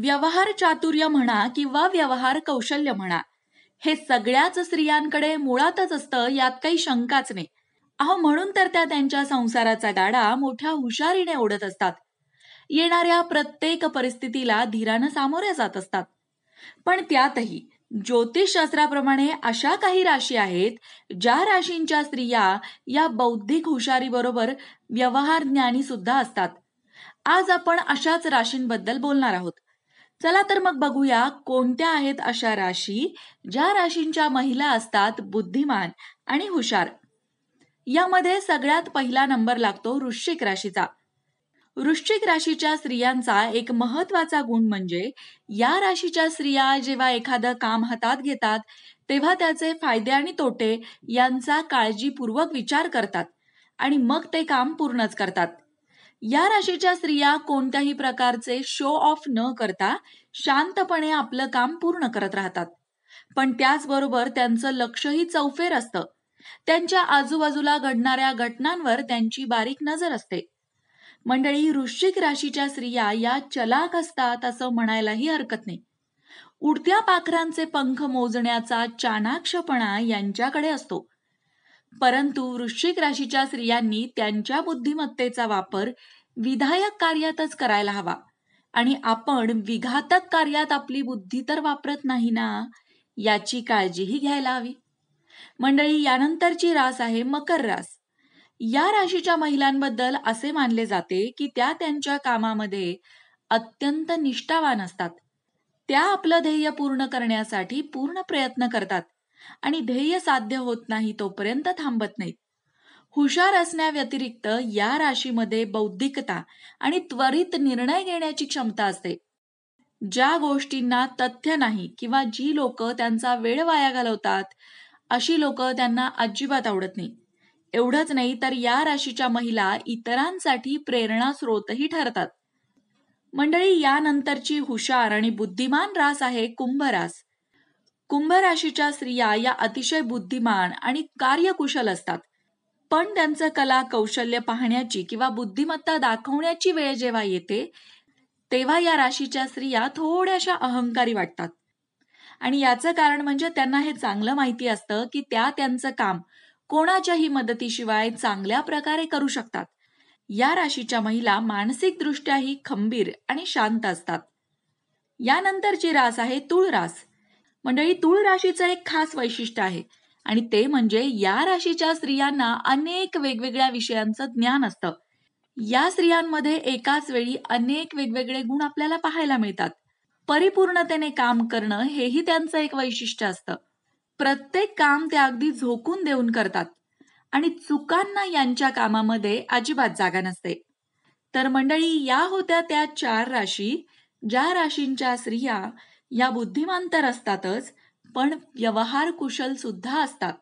व्यवहार चातुर्य म्हणा किंवा व्यवहार कौशल्य म्हणा हे सगळ्याच स्त्रियांकडे मुळातच असतं यात काही शंकाच नाही अहो म्हणून तर त्या त्यांच्या संसाराचा गाडा मोठ्या हुशारीने ओढत असतात येणाऱ्या प्रत्येक परिस्थितीला धीरानं सामोरे जात असतात पण त्यातही ज्योतिषशास्त्राप्रमाणे अशा काही राशी आहेत ज्या राशींच्या स्त्रिया या बौद्धिक हुशारीबरोबर व्यवहार ज्ञानी सुद्धा असतात आज आपण अशाच राशींबद्दल बोलणार आहोत चला तर मग बघूया कोणत्या आहेत अशा राशी ज्या राशींच्या महिला असतात बुद्धिमान आणि हुशार यामध्ये सगळ्यात पहिला नंबर लागतो वृश्चिक राशीचा वृश्चिक राशीच्या स्त्रियांचा एक महत्वाचा गुण म्हणजे या राशीच्या स्त्रिया जेव्हा एखादं काम हातात घेतात तेव्हा त्याचे फायदे आणि तोटे यांचा काळजीपूर्वक विचार करतात आणि मग ते काम पूर्णच करतात या राशीच्या स्त्रिया कोणत्याही प्रकारचे शो ऑफ न करता शांतपणे आपलं काम पूर्ण करत राहतात पण त्याचबरोबर त्यांचं लक्षही चौफेर असतं त्यांच्या आजूबाजूला घडणाऱ्या घटनांवर त्यांची बारीक नजर असते मंडळी वृश्चिक राशीच्या स्त्रिया या चलाक असतात असं म्हणायलाही हरकत नाही उडत्या पाखरांचे पंख मोजण्याचा चाणाक्षपणा यांच्याकडे असतो परंतु वृश्चिक राशीच्या स्त्रियांनी त्यांच्या बुद्धिमत्तेचा वापर विधायक कार्यातच करायला हवा आणि आपण विघातक कार्यात आपली बुद्धी तर वापरत नाही ना याची काळजीही घ्यायला हवी मंडळी यानंतरची रास आहे मकर रास या राशीच्या महिलांबद्दल असे मानले जाते की त्या त्यांच्या कामामध्ये अत्यंत निष्ठावान असतात त्या आपलं ध्येय पूर्ण करण्यासाठी पूर्ण प्रयत्न करतात आणि ध्येय साध्य होत नाही तोपर्यंत थांबत नाहीत हुशार असण्याव्यतिरिक्त या राशीमध्ये बौद्धिकता आणि त्वरित निर्णय घेण्याची क्षमता असते ज्या गोष्टींना तथ्य नाही किंवा जी लोक त्यांचा वेळ वाया घालवतात अशी लोक त्यांना अजिबात आवडत नाही एवढंच नाही तर या राशीच्या महिला इतरांसाठी प्रेरणा स्रोतही ठरतात मंडळी यानंतरची हुशार आणि बुद्धिमान रास आहे कुंभ रास कुंभ राशीच्या स्त्रिया या अतिशय बुद्धिमान आणि कार्यकुशल असतात पण त्यांचं कला कौशल्य पाहण्याची किंवा बुद्धिमत्ता दाखवण्याची वेळ जेव्हा येते तेव्हा या राशीच्या स्त्रिया थोड्याशा अहंकारी वाटतात आणि याचं कारण म्हणजे त्यांना हे चांगलं माहिती असतं की त्या त्यांचं काम कोणाच्याही मदतीशिवाय चांगल्या प्रकारे करू शकतात या राशीच्या महिला मानसिकदृष्ट्याही खंबीर आणि शांत असतात यानंतरची रास आहे तुळ रास मंडळी तुळ राशीचं एक खास वैशिष्ट्य आहे आणि ते म्हणजे या राशीच्या स्त्रियांना अनेक वेगवेगळ्या विषयांचं ज्ञान असतं या स्त्रियांमध्ये एकाच वेळी अनेक वेगवेगळे गुण आपल्याला पाहायला मिळतात परिपूर्णतेने काम करणं हेही त्यांचं एक वैशिष्ट्य असतं प्रत्येक काम ते अगदी झोकून देऊन करतात आणि चुकांना यांच्या कामामध्ये अजिबात जागा नसते तर मंडळी या होत्या त्या चार राशी ज्या राशींच्या स्त्रिया या बुद्धिमान तर असतातच पण व्यवहार कुशल सुद्धा असतात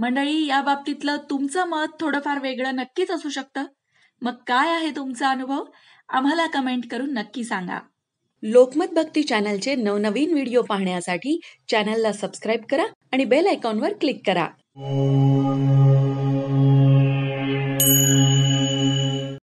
मंडळी या बाबतीतलं तुमचं मत थोडंफार वेगळं नक्कीच असू शकतं मग काय आहे तुमचा अनुभव आम्हाला कमेंट करून नक्की सांगा लोकमत भक्ती चॅनलचे नवनवीन व्हिडिओ पाहण्यासाठी चॅनलला सबस्क्राईब करा आणि बेल आयकॉनवर क्लिक करा